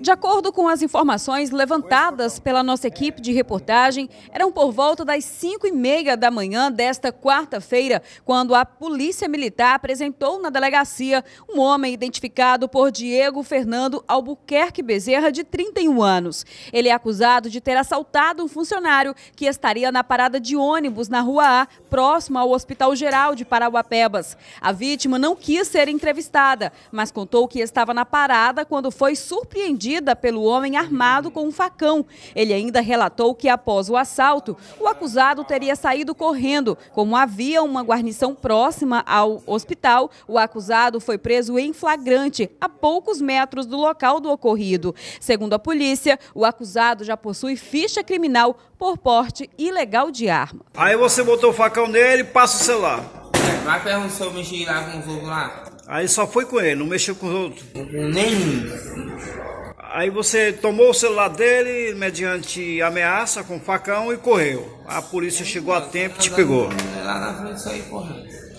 De acordo com as informações levantadas pela nossa equipe de reportagem, eram por volta das 5 e meia da manhã desta quarta-feira, quando a Polícia Militar apresentou na delegacia um homem identificado por Diego Fernando Albuquerque Bezerra, de 31 anos. Ele é acusado de ter assaltado um funcionário que estaria na parada de ônibus na Rua A, próxima ao Hospital Geral de Parauapebas. A vítima não quis ser entrevistada, mas contou que estava na parada quando foi foi surpreendida pelo homem armado com um facão. Ele ainda relatou que após o assalto, o acusado teria saído correndo. Como havia uma guarnição próxima ao hospital, o acusado foi preso em flagrante, a poucos metros do local do ocorrido. Segundo a polícia, o acusado já possui ficha criminal por porte ilegal de arma. Aí você botou o facão nele e passa o celular. Vai perguntar se eu mexi lá com os outros lá. Aí só foi com ele, não mexeu com os outros? Nenhum. Aí você tomou o celular dele mediante ameaça com facão e correu. A polícia chegou a tempo e te pegou. Lá na frente saí correndo.